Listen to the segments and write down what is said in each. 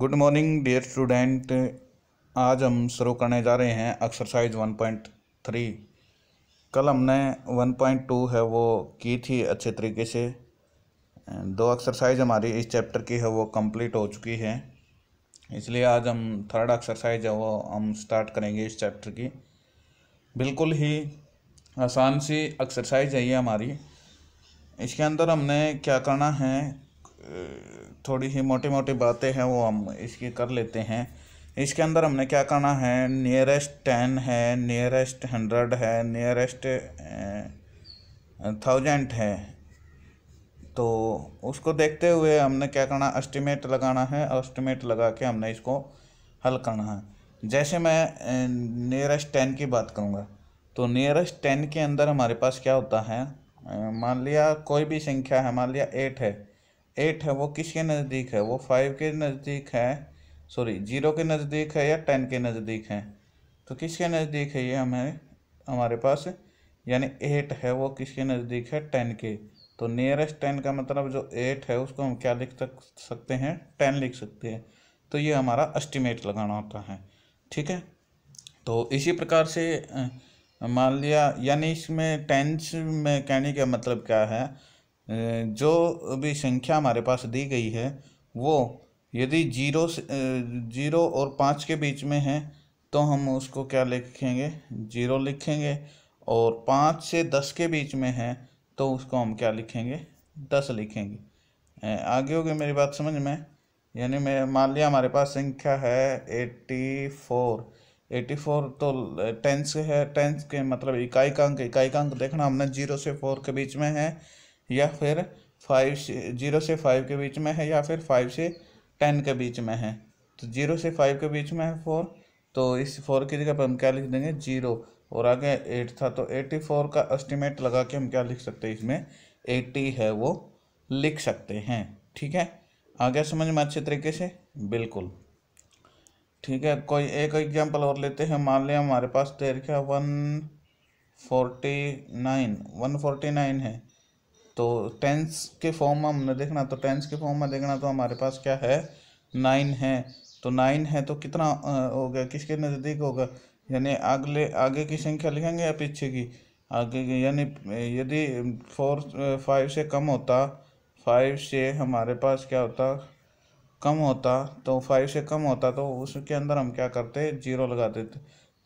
good morning dear student आज हम शुरू करने जा रहे हैं एक्सरसाइज 1.3 कल हमने 1.2 है वो की थी अच्छे तरीके से दो एक्सरसाइज हमारी इस चैप्टर की है वो कंप्लीट हो चुकी है इसलिए आज हम थर्ड एक्सरसाइज है वो हम स्टार्ट करेंगे इस चैप्टर की बिल्कुल ही आसान सी एक्सरसाइज है ये हमारी इसके अंदर हमने क्या करना है थोड़ी सी मोटी मोटी बातें हैं वो हम इसकी कर लेते हैं इसके अंदर हमने क्या करना है नियरेस्ट टेन है नियरेस्ट हंड्रेड है नियरेस्ट थाउजेंड है तो उसको देखते हुए हमने क्या करना एस्टिमेट लगाना है एस्टिमेट लगा के हमने इसको हल करना है जैसे मैं नियरेस्ट टेन की बात करूँगा तो नियरेस्ट टेन के अंदर हमारे पास क्या होता है मान लिया कोई भी संख्या है मान लिया एट है एट है वो किसके नज़दीक है वो फाइव के नज़दीक है सॉरी जीरो के नज़दीक है या टेन के नज़दीक है तो किसके नज़दीक है ये हमें हमारे पास यानी एट है वो किसके नज़दीक है टेन के तो नियरेस्ट टेन का मतलब जो एट है उसको हम क्या लिख सकते हैं टेन लिख सकते हैं तो ये हमारा एस्टिमेट लगाना होता है ठीक है तो इसी प्रकार से मान लिया यानी इसमें टेंस में कहने का मतलब क्या है जो भी संख्या हमारे पास दी गई है वो यदि जीरो से जीरो और पाँच के बीच में है तो हम उसको क्या लिखेंगे जीरो लिखेंगे और पाँच से दस के बीच में है तो उसको हम क्या लिखेंगे दस लिखेंगे आगे होगी मेरी बात समझ में यानी मैं मान लिया हमारे पास संख्या है एट्टी फोर एटी फोर तो टेंस है टेंस के मतलब इकाई का अंक इकाई का अंक देखना हमने जीरो से फोर के बीच में है या फिर फाइव से जीरो से फाइव के बीच में है या फिर फाइव से टेन के बीच में है तो जीरो से फाइव के बीच में है फोर तो इस फोर की जगह पर हम क्या लिख देंगे जीरो और आगे एट था तो एट्टी फोर का एस्टिमेट लगा के हम क्या लिख सकते हैं इसमें एट्टी है वो लिख सकते हैं ठीक है आ गया समझ में अच्छे तरीके से बिल्कुल ठीक है कोई एक एग्जांपल और लेते हैं मान लिया हमारे पास तेरह one forty nine one forty nine है तो टेंस के फॉर्म में हमने देखना तो टेंस के फॉर्म में देखना तो हमारे पास क्या है नाइन है तो नाइन है तो कितना हो गया किसके नज़दीक होगा यानी अगले आगे की संख्या लिखेंगे या पीछे की आगे यानी यदि फोर फाइव से कम होता फाइव से हमारे पास क्या होता कम होता तो फाइव से कम होता तो उसके अंदर हम क्या करते जीरो लगा देते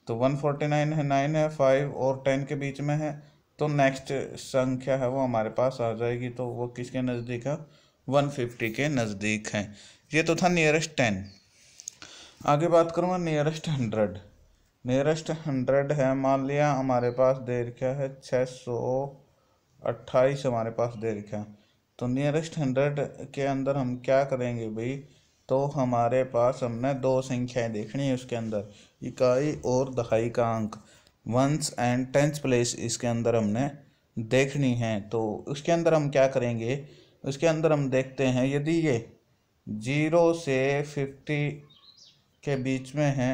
तो वन फोर्टी नाइन है नाइन है फाइव और टेन के बीच में है तो नेक्स्ट संख्या है वो हमारे पास आ जाएगी तो वो किसके नज़दीक है वन फिफ्टी के नज़दीक है ये तो था नियरेस्ट टेन आगे बात करूँगा नियरेस्ट हंड्रेड नियरेस्ट हंड्रेड है मान लिया हमारे पास दे रखा है छः सौ अट्ठाईस हमारे पास दे रखा तो नियरेस्ट हंड्रेड के अंदर हम क्या करेंगे भाई तो हमारे पास हमने दो संख्याएं देखनी है उसके अंदर इकाई और दहाई का अंक वंस एंड टेंथ प्लेस इसके अंदर हमने देखनी है तो उसके अंदर हम क्या करेंगे उसके अंदर हम देखते हैं यदि ये जीरो से फिफ्टी के बीच में है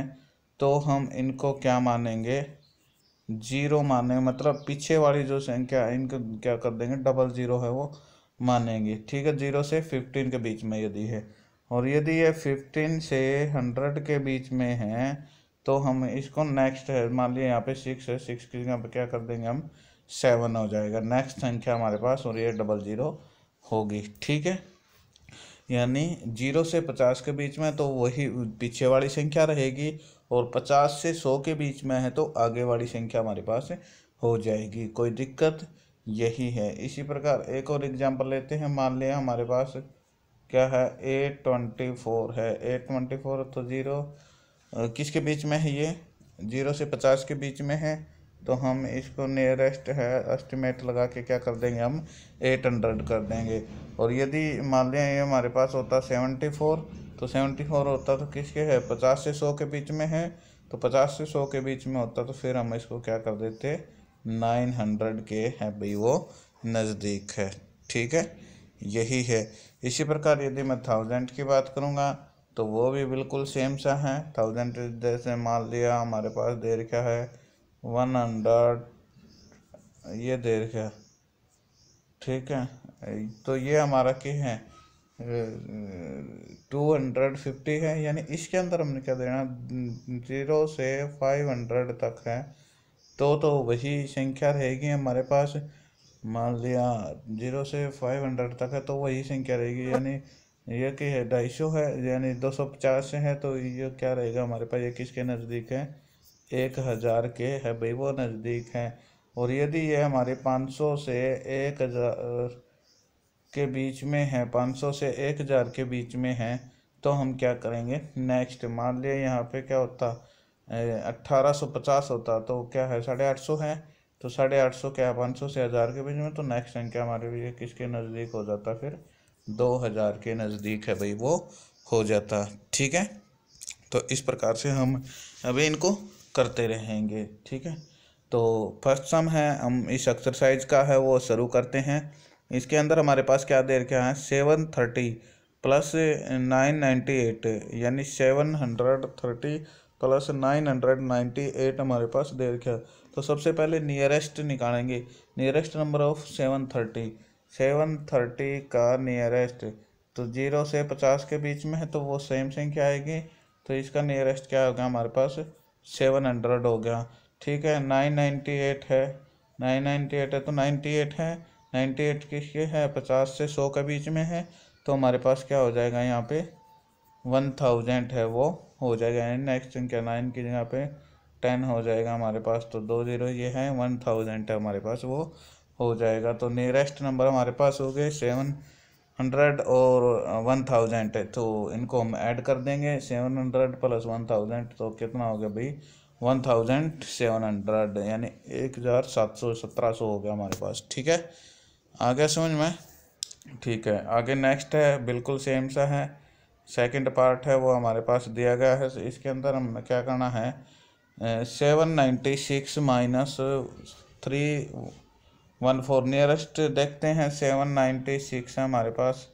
तो हम इनको क्या मानेंगे जीरो माने मतलब पीछे वाली जो संख्या इनको क्या कर देंगे डबल ज़ीरो है वो मानेंगे ठीक है जीरो से फिफ्टीन के बीच में यदि है और यदि ये फिफ्टीन से हंड्रेड के बीच में है तो हम इसको नेक्स्ट है मान लिया यहाँ पे सिक्स है सिक्स की जगह पे क्या कर देंगे हम सेवन हो जाएगा नेक्स्ट संख्या हमारे पास और ये डबल ज़ीरो होगी ठीक है यानी जीरो से पचास के बीच में तो वही पीछे वाली संख्या रहेगी और पचास से सौ के बीच में है तो आगे वाली संख्या हमारे पास हो जाएगी कोई दिक्कत यही है इसी प्रकार एक और एग्जांपल लेते हैं मान लिया हमारे पास क्या है ए ट्वेंटी फोर है ए ट्वेंटी फोर तो ज़ीरो किसके बीच में है ये जीरो से पचास के बीच में है तो हम इसको नियरेस्ट है एस्टिमेट लगा के क्या कर देंगे हम एट हंड्रेड कर देंगे और यदि मान लें ये हमारे पास होता सेवेंटी फोर तो सेवेंटी फोर होता तो किसके है पचास से सौ के बीच में है तो पचास से सौ के बीच में होता तो फिर हम इसको क्या कर देते नाइन हंड्रेड के है भाई वो नज़दीक है ठीक है यही है इसी प्रकार यदि मैं थाउजेंड की बात करूँगा तो वो भी बिल्कुल सेम सा है थाउजेंड जैसे मान लिया हमारे पास दे रखा है वन हंड्रेड ये दे रखा ठीक है तो ये हमारा की है टू हंड्रेड फिफ्टी है यानी इसके अंदर हमने क्या देना ज़ीरो से फाइव हंड्रेड तक है तो तो वही संख्या रहेगी हमारे पास मान लिया ज़ीरो से फाइव हंड्रेड तक है तो वही संख्या रहेगी यानी ये की है ढाई सौ है यानी दो सौ पचास है तो ये क्या रहेगा हमारे पास ये किसके नज़दीक है एक हज़ार के है भाई वो नज़दीक हैं और यदि ये हमारे पाँच सौ से एक हज़ार के बीच में है पाँच सौ से एक हज़ार के बीच में है तो हम क्या करेंगे नेक्स्ट मान लिया यहाँ पे क्या होता अट्ठारह सौ पचास होता तो क्या है साढ़े आठ सौ है तो साढ़े आठ सौ क्या है पाँच सौ से हज़ार के बीच में तो नेक्स्ट संख्या हमारे लिए किसके नज़दीक हो जाता फिर दो हज़ार के नज़दीक है भाई वो हो जाता ठीक है तो इस प्रकार से हम अभी इनको करते रहेंगे ठीक है तो फर्स्ट सम है हम इस एक्सरसाइज का है वो शुरू करते हैं इसके अंदर हमारे पास क्या देर क्या है seven thirty plus nine ninety eight यानी seven hundred thirty plus nine hundred ninety eight हमारे पास दे रखे तो सबसे पहले नियरेस्ट निकालेंगे nearest number of seven thirty seven thirty का नियरेस्ट तो जीरो से पचास के बीच में है तो वो सेम संख्या आएगी तो इसका नियरेस्ट क्या होगा हमारे पास सेवन हंड्रेड हो गया ठीक है नाइन नाइन्टी एट है नाइन नाइन्टी एट है तो नाइन्टी एट है नाइन्टी एट किसके है पचास से सौ के बीच में है तो हमारे पास क्या हो जाएगा यहाँ पे वन थाउजेंड है वो हो जाएगा यानी नेक्स्ट संख्या नाइन की जगह पे टेन हो जाएगा हमारे पास तो दो जीरो ये है वन थाउजेंड है हमारे पास वो हो जाएगा तो नियरेस्ट नंबर हमारे पास हो गए सेवन हंड्रेड और वन थाउजेंड तो इनको हम ऐड कर देंगे seven hundred plus one thousand तो कितना हो गया भाई वन थाउजेंड सेवन हंड्रेड यानी एक हज़ार सात सौ सत्रह सौ हो गया हमारे पास ठीक है आ गया समझ में ठीक है आगे नेक्स्ट है बिल्कुल सेम सा है सेकंड पार्ट है वो हमारे पास दिया गया है इसके अंदर हमने क्या करना है seven ninety six minus three one four nearest देखते हैं सेवन नाइन्टी सिक्स है हमारे पास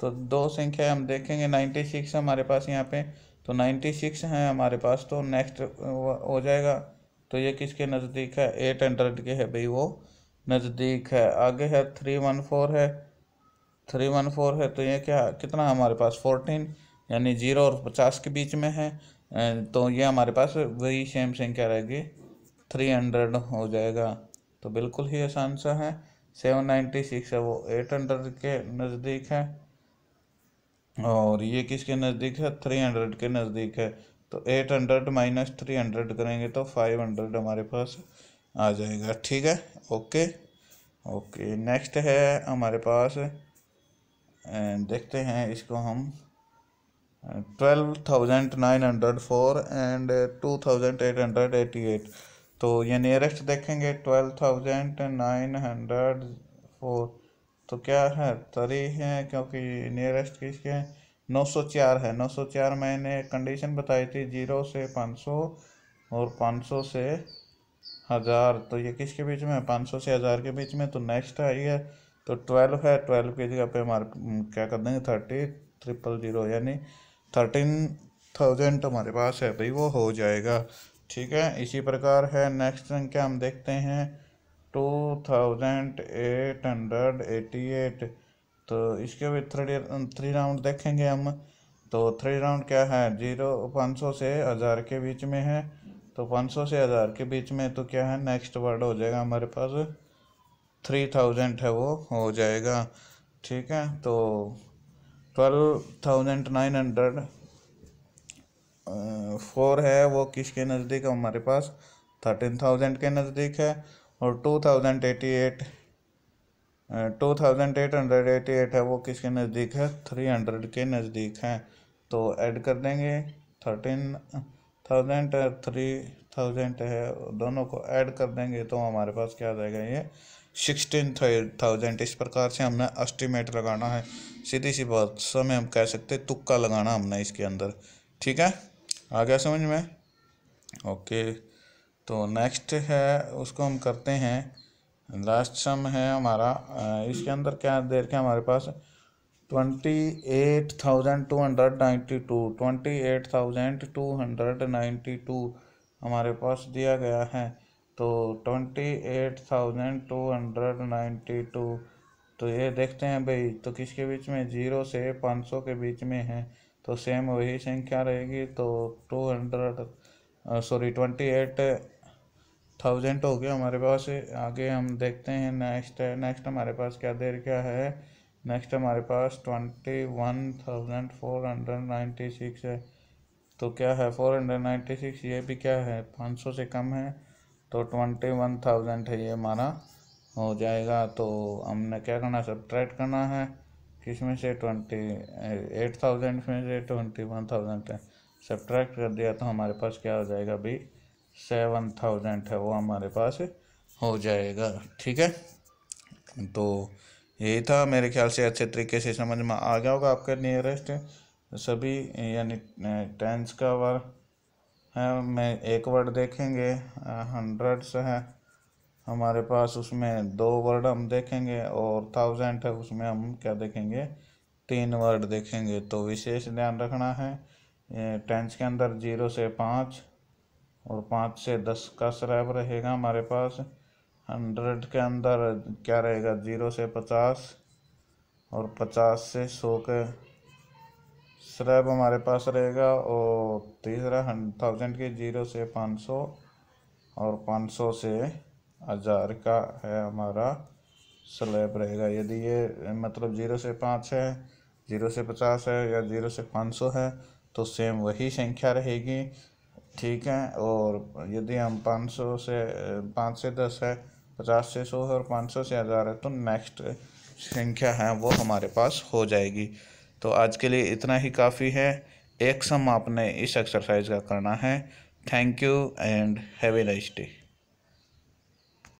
तो दो संख्या हम देखेंगे नाइन्टी सिक्स हमारे पास यहाँ पे तो नाइन्टी सिक्स है हमारे पास तो नेक्स्ट हो जाएगा तो ये किसके नज़दीक है एट हंड्रेड के है भाई वो नज़दीक है आगे है थ्री वन फोर है थ्री वन फोर है तो ये क्या कितना हमारे पास फोर्टीन यानी ज़ीरो और पचास के बीच में है तो ये हमारे पास वही सेम संख्या रहेगी थ्री हंड्रेड हो जाएगा तो बिल्कुल ही आसान सा है सेवन नाइन्टी सिक्स है वो एट हंड्रेड के नज़दीक है और ये किसके नज़दीक है थ्री हंड्रेड के नज़दीक है तो eight hundred minus three hundred करेंगे तो फाइव हंड्रेड हमारे पास आ जाएगा ठीक है ओके ओके नेक्स्ट है हमारे पास देखते हैं इसको हम twelve thousand nine hundred four and two thousand eight hundred eighty eight तो ये नियरेस्ट देखेंगे twelve thousand nine hundred four तो क्या है तरी है क्योंकि नियरेस्ट किसके हैं नौ सौ चार है नौ सौ चार मैंने कंडीशन बताई थी जीरो से पाँच सौ और पाँच सौ से हज़ार तो ये किसके बीच में है पाँच सौ से हज़ार के बीच में तो नेक्स्ट आई है तो ट्वेल्व है ट्वेल्व की जगह पे हमारे क्या कर देंगे थर्टी ट्रिपल ज़ीरो यानी थर्टीन थाउजेंड हमारे पास है भाई वो हो जाएगा ठीक है इसी प्रकार है नेक्स्ट संख्या हम देखते हैं two thousand eight hundred eighty eight तो इसके भी थ्री थ्री राउंड देखेंगे हम तो थ्री राउंड क्या है जीरो पाँच सौ से हज़ार के बीच में है तो पाँच सौ से हज़ार के बीच में तो क्या है नेक्स्ट वर्ड हो जाएगा हमारे पास थ्री थाउजेंड है वो हो जाएगा ठीक है तो twelve thousand nine hundred four है वो किसके नज़दीक है हमारे पास थर्टीन थाउजेंड के नज़दीक है और two thousand eighty eight two thousand eight hundred eighty eight है वो किसके नज़दीक है थ्री हंड्रेड के नज़दीक है तो ऐड कर देंगे थर्टीन थाउजेंड थ्री थाउजेंड है दोनों को ऐड कर देंगे तो हमारे पास क्या आ जाएगा ये सिक्सटीन थाउजेंड इस प्रकार से हमने एस्टिमेट लगाना है सीधी सी बात समय हम कह सकते तुक्का लगाना हमने इसके अंदर ठीक है आ गया समझ में ओके तो नेक्स्ट है उसको हम करते हैं लास्ट सम है हमारा इसके अंदर क्या देर के हमारे पास twenty eight thousand two hundred ninety two twenty eight thousand two hundred ninety two हमारे पास दिया गया है तो twenty eight thousand two hundred ninety two तो ये देखते हैं भाई तो किसके बीच में ज़ीरो से पाँच सौ के बीच में है तो सेम वही संख्या रहेगी तो two hundred sorry twenty eight thousand हो गया हमारे पास आगे हम देखते हैं नेक्स्ट नेक्स्ट हमारे पास क्या देर क्या है नेक्स्ट हमारे पास twenty one thousand four hundred ninety six है तो क्या है फोर हंड्रेड नाइन्टी सिक्स ये भी क्या है पाँच सौ से कम है तो ट्वेंटी वन थाउजेंड है ये हमारा हो जाएगा तो हमने क्या करना सब करना है किसमें से ट्वेंटी एट थाउजेंड में से ट्वेंटी वन थाउजेंड है सब्ट्रैक्ट कर दिया तो हमारे पास क्या हो जाएगा भाई सेवन थाउजेंड है वो हमारे पास हो जाएगा ठीक है तो यही था मेरे ख्याल से अच्छे तरीके से समझ में आ गया होगा आपका नियरेस्ट सभी यानी टेंस का वर्ड है मैं एक वर्ड देखेंगे हंड्रेड्स है हमारे पास उसमें दो वर्ड हम देखेंगे और थाउजेंड है उसमें हम क्या देखेंगे तीन वर्ड देखेंगे तो विशेष ध्यान रखना है टेंस के अंदर जीरो से पाँच और पाँच से दस का स्लैब रहेगा हमारे पास हंड्रेड के अंदर क्या रहेगा जीरो से पचास और पचास से सौ के स्लैब हमारे पास रहेगा और तीसरा थाउजेंड के जीरो से पाँच सौ और पाँच सौ से हज़ार का है हमारा स्लैब रहेगा यदि ये मतलब ज़ीरो से पाँच है ज़ीरो से पचास है या ज़ीरो से पाँच सौ है तो सेम वही संख्या रहेगी ठीक है और यदि हम पाँच सौ से पाँच से दस है पचास से सौ है और पाँच सौ से हज़ार है तो नेक्स्ट संख्या है वो हमारे पास हो जाएगी तो आज के लिए इतना ही काफ़ी है एक सम आपने इस एक्सरसाइज का करना है thank you and have a nice day